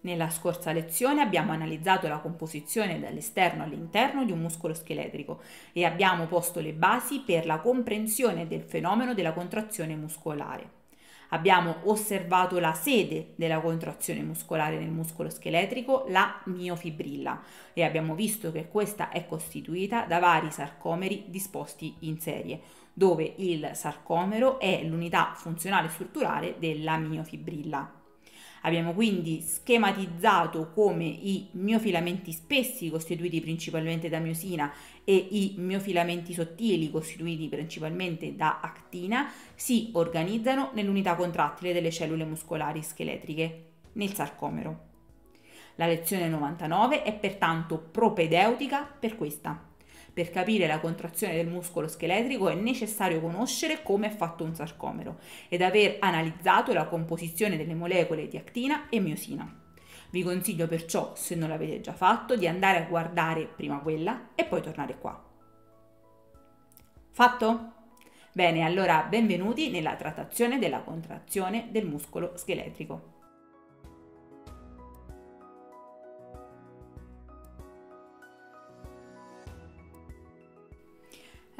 Nella scorsa lezione abbiamo analizzato la composizione dall'esterno all'interno di un muscolo scheletrico e abbiamo posto le basi per la comprensione del fenomeno della contrazione muscolare. Abbiamo osservato la sede della contrazione muscolare nel muscolo scheletrico, la miofibrilla, e abbiamo visto che questa è costituita da vari sarcomeri disposti in serie, dove il sarcomero è l'unità funzionale strutturale della miofibrilla. Abbiamo quindi schematizzato come i miofilamenti spessi, costituiti principalmente da miosina, e i miofilamenti sottili, costituiti principalmente da actina, si organizzano nell'unità contrattile delle cellule muscolari scheletriche, nel sarcomero. La lezione 99 è pertanto propedeutica per questa. Per capire la contrazione del muscolo scheletrico è necessario conoscere come è fatto un sarcomero ed aver analizzato la composizione delle molecole di actina e miosina. Vi consiglio perciò, se non l'avete già fatto, di andare a guardare prima quella e poi tornare qua. Fatto? Bene, allora benvenuti nella trattazione della contrazione del muscolo scheletrico.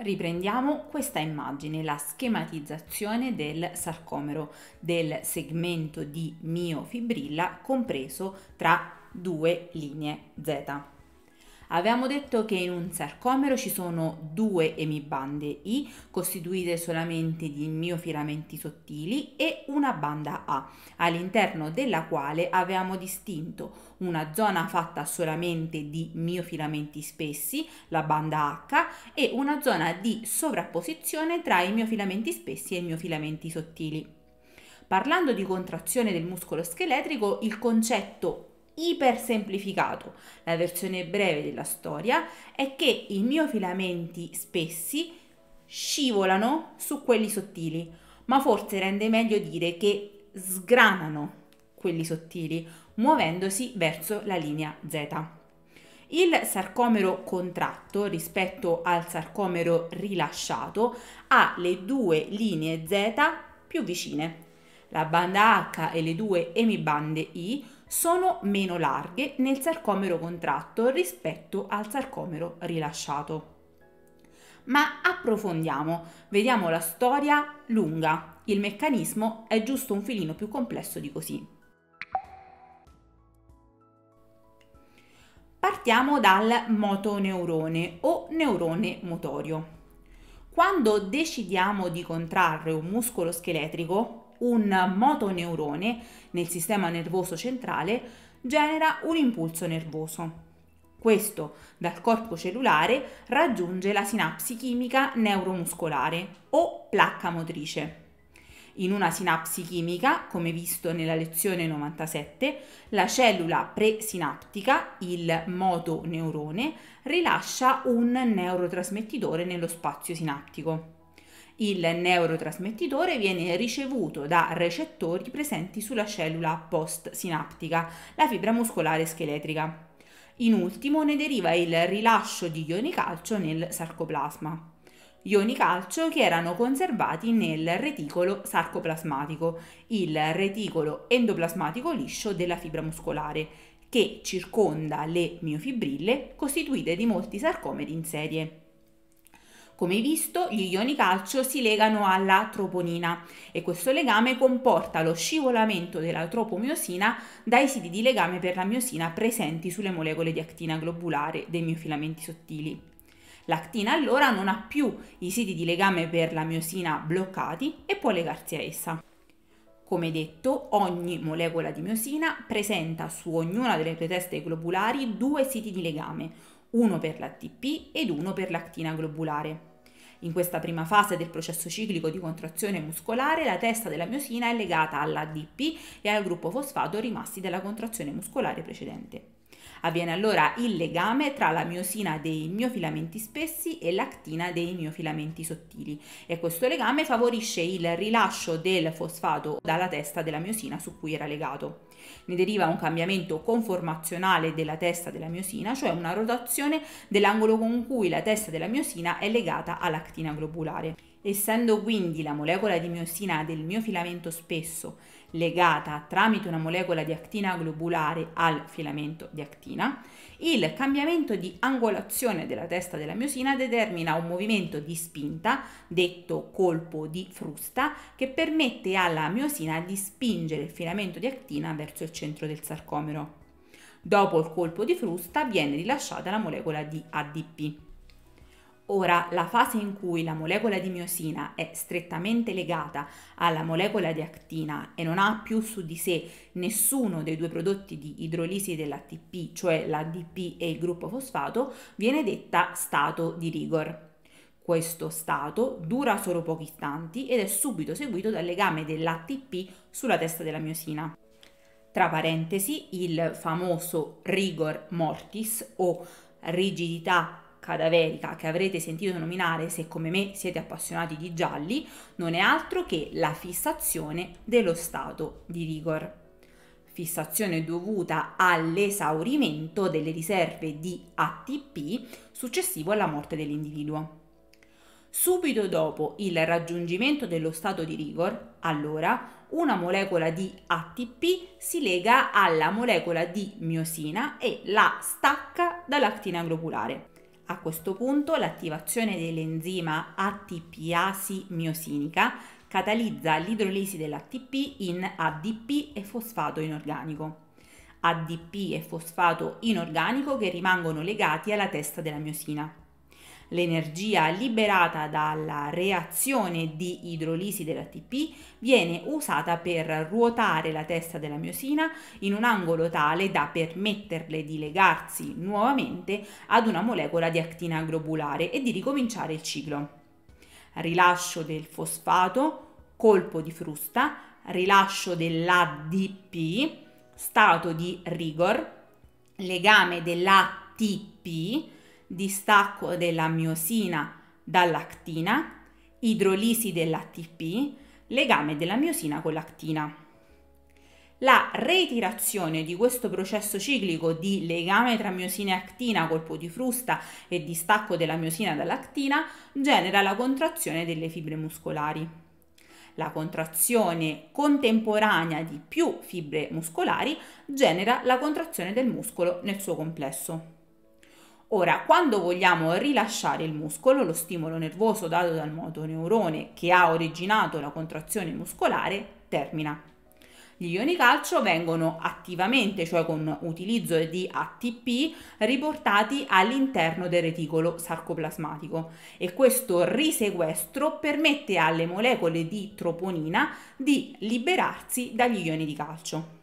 Riprendiamo questa immagine, la schematizzazione del sarcomero del segmento di miofibrilla compreso tra due linee Z. Avevamo detto che in un sarcomero ci sono due emibande I costituite solamente di miofilamenti sottili e una banda A, all'interno della quale avevamo distinto una zona fatta solamente di miofilamenti spessi, la banda H, e una zona di sovrapposizione tra i miofilamenti spessi e i miofilamenti sottili. Parlando di contrazione del muscolo scheletrico, il concetto iper semplificato la versione breve della storia è che i miei filamenti spessi scivolano su quelli sottili, ma forse rende meglio dire che sgranano quelli sottili, muovendosi verso la linea Z. Il sarcomero contratto rispetto al sarcomero rilasciato ha le due linee Z più vicine. La banda H e le due emibande I sono meno larghe nel sarcomero contratto rispetto al sarcomero rilasciato. Ma approfondiamo, vediamo la storia lunga, il meccanismo è giusto un filino più complesso di così. Partiamo dal motoneurone o neurone motorio. Quando decidiamo di contrarre un muscolo scheletrico, un motoneurone nel sistema nervoso centrale genera un impulso nervoso. Questo dal corpo cellulare raggiunge la sinapsi chimica neuromuscolare o placca motrice. In una sinapsi chimica, come visto nella lezione 97, la cellula presinaptica, il motoneurone, rilascia un neurotrasmettitore nello spazio sinaptico. Il neurotrasmettitore viene ricevuto da recettori presenti sulla cellula postsinaptica, la fibra muscolare scheletrica. In ultimo ne deriva il rilascio di ioni calcio nel sarcoplasma. Ioni calcio che erano conservati nel reticolo sarcoplasmatico, il reticolo endoplasmatico liscio della fibra muscolare, che circonda le miofibrille costituite di molti sarcomeri in serie. Come visto, gli ioni calcio si legano alla troponina e questo legame comporta lo scivolamento della tropomiosina dai siti di legame per la miosina presenti sulle molecole di actina globulare dei miofilamenti sottili. L'actina allora non ha più i siti di legame per la miosina bloccati e può legarsi a essa. Come detto, ogni molecola di miosina presenta su ognuna delle sue teste globulari due siti di legame, uno per l'ATP ed uno per l'actina globulare. In questa prima fase del processo ciclico di contrazione muscolare, la testa della miosina è legata all'ADP e al gruppo fosfato rimasti dalla contrazione muscolare precedente. Avviene allora il legame tra la miosina dei miofilamenti spessi e l'actina dei miofilamenti sottili e questo legame favorisce il rilascio del fosfato dalla testa della miosina su cui era legato. Ne deriva un cambiamento conformazionale della testa della miosina, cioè una rotazione dell'angolo con cui la testa della miosina è legata all'actina globulare. Essendo quindi la molecola di miosina del mio filamento spesso legata tramite una molecola di actina globulare al filamento di actina, il cambiamento di angolazione della testa della miosina determina un movimento di spinta, detto colpo di frusta, che permette alla miosina di spingere il filamento di actina verso il centro del sarcomero. Dopo il colpo di frusta viene rilasciata la molecola di ADP. Ora, la fase in cui la molecola di miosina è strettamente legata alla molecola di actina e non ha più su di sé nessuno dei due prodotti di idrolisi dell'ATP, cioè l'ADP e il gruppo fosfato, viene detta stato di rigor. Questo stato dura solo pochi istanti ed è subito seguito dal legame dell'ATP sulla testa della miosina. Tra parentesi, il famoso rigor mortis o rigidità cadaverica che avrete sentito nominare se come me siete appassionati di gialli non è altro che la fissazione dello stato di rigor. Fissazione dovuta all'esaurimento delle riserve di ATP successivo alla morte dell'individuo. Subito dopo il raggiungimento dello stato di rigor, allora, una molecola di ATP si lega alla molecola di miosina e la stacca dall'actina globulare. A questo punto l'attivazione dell'enzima ATPasi miosinica catalizza l'idrolisi dell'ATP in ADP e fosfato inorganico. ADP e fosfato inorganico che rimangono legati alla testa della miosina. L'energia liberata dalla reazione di idrolisi dell'ATP viene usata per ruotare la testa della miosina in un angolo tale da permetterle di legarsi nuovamente ad una molecola di actina globulare e di ricominciare il ciclo. Rilascio del fosfato, colpo di frusta, rilascio dell'ADP, stato di rigor, legame dell'ATP, distacco della miosina dall'actina, idrolisi dell'ATP, legame della miosina con l'actina. La reiterazione di questo processo ciclico di legame tra miosina e actina, colpo di frusta e distacco della miosina dall'actina genera la contrazione delle fibre muscolari. La contrazione contemporanea di più fibre muscolari genera la contrazione del muscolo nel suo complesso. Ora, quando vogliamo rilasciare il muscolo, lo stimolo nervoso dato dal motoneurone che ha originato la contrazione muscolare termina. Gli ioni calcio vengono attivamente, cioè con utilizzo di ATP, riportati all'interno del reticolo sarcoplasmatico e questo risequestro permette alle molecole di troponina di liberarsi dagli ioni di calcio.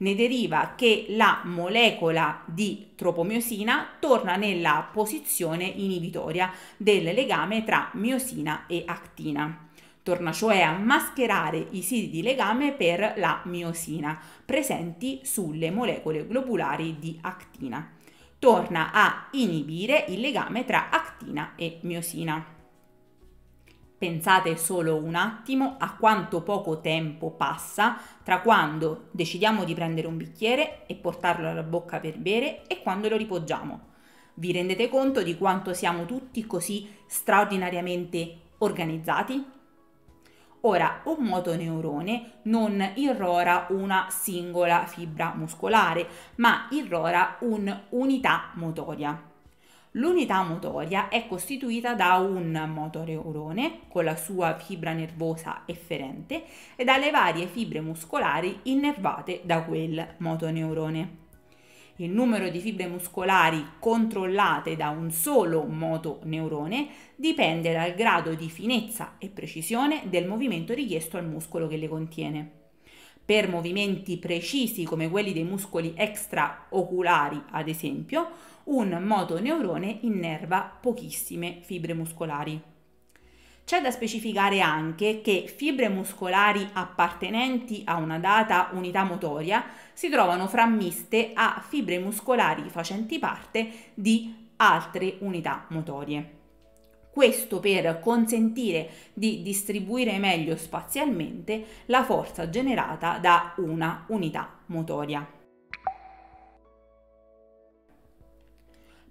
Ne deriva che la molecola di tropomiosina torna nella posizione inibitoria del legame tra miosina e actina torna cioè a mascherare i siti di legame per la miosina presenti sulle molecole globulari di actina. Torna a inibire il legame tra actina e miosina. Pensate solo un attimo a quanto poco tempo passa tra quando decidiamo di prendere un bicchiere e portarlo alla bocca per bere e quando lo ripoggiamo. Vi rendete conto di quanto siamo tutti così straordinariamente organizzati? Ora, un motoneurone non irrora una singola fibra muscolare, ma irrora un'unità motoria. L'unità motoria è costituita da un motoneurone con la sua fibra nervosa efferente e dalle varie fibre muscolari innervate da quel motoneurone. Il numero di fibre muscolari controllate da un solo motoneurone dipende dal grado di finezza e precisione del movimento richiesto al muscolo che le contiene per movimenti precisi come quelli dei muscoli extraoculari, ad esempio, un motoneurone innerva pochissime fibre muscolari. C'è da specificare anche che fibre muscolari appartenenti a una data unità motoria si trovano frammiste a fibre muscolari facenti parte di altre unità motorie. Questo per consentire di distribuire meglio spazialmente la forza generata da una unità motoria.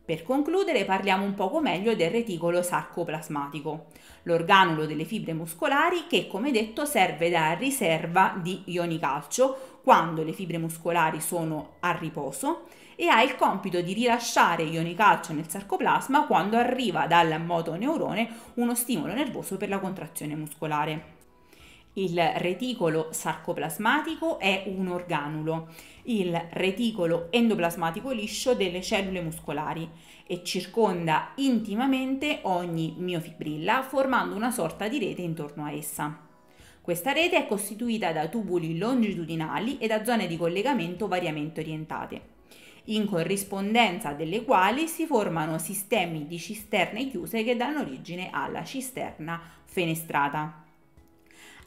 Per concludere parliamo un poco meglio del reticolo sarcoplasmatico, l'organulo delle fibre muscolari che come detto serve da riserva di ioni calcio quando le fibre muscolari sono a riposo e ha il compito di rilasciare ioni calcio nel sarcoplasma quando arriva dal motoneurone uno stimolo nervoso per la contrazione muscolare. Il reticolo sarcoplasmatico è un organulo, il reticolo endoplasmatico liscio delle cellule muscolari e circonda intimamente ogni miofibrilla formando una sorta di rete intorno a essa. Questa rete è costituita da tubuli longitudinali e da zone di collegamento variamente orientate in corrispondenza delle quali si formano sistemi di cisterne chiuse che danno origine alla cisterna fenestrata.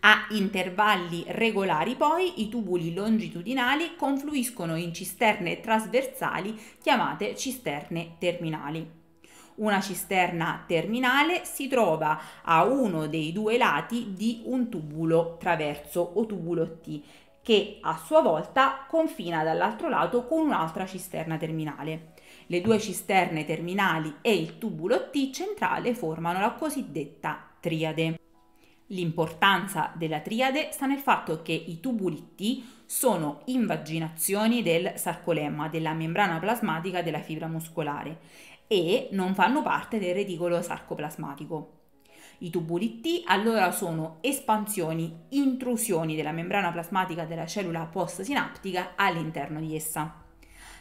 A intervalli regolari poi i tubuli longitudinali confluiscono in cisterne trasversali chiamate cisterne terminali. Una cisterna terminale si trova a uno dei due lati di un tubulo traverso o tubulo T che a sua volta confina dall'altro lato con un'altra cisterna terminale. Le due cisterne terminali e il tubulo T centrale formano la cosiddetta triade. L'importanza della triade sta nel fatto che i tubuli T sono invaginazioni del sarcolemma, della membrana plasmatica della fibra muscolare, e non fanno parte del reticolo sarcoplasmatico. I tubuli T allora sono espansioni, intrusioni della membrana plasmatica della cellula postsinaptica all'interno di essa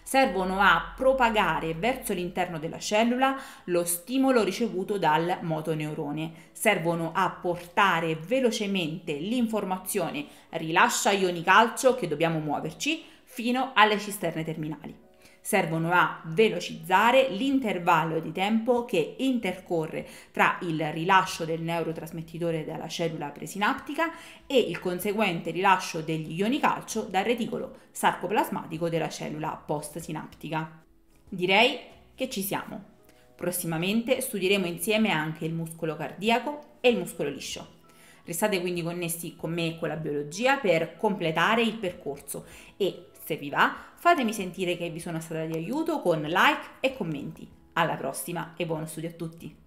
servono a propagare verso l'interno della cellula lo stimolo ricevuto dal motoneurone, servono a portare velocemente l'informazione rilascia ioni calcio che dobbiamo muoverci fino alle cisterne terminali servono a velocizzare l'intervallo di tempo che intercorre tra il rilascio del neurotrasmettitore dalla cellula presinaptica e il conseguente rilascio degli ioni calcio dal reticolo sarcoplasmatico della cellula postsinaptica. Direi che ci siamo. Prossimamente studieremo insieme anche il muscolo cardiaco e il muscolo liscio. Restate quindi connessi con me e con la biologia per completare il percorso e se vi va, fatemi sentire che vi sono stata di aiuto con like e commenti. Alla prossima e buono studio a tutti!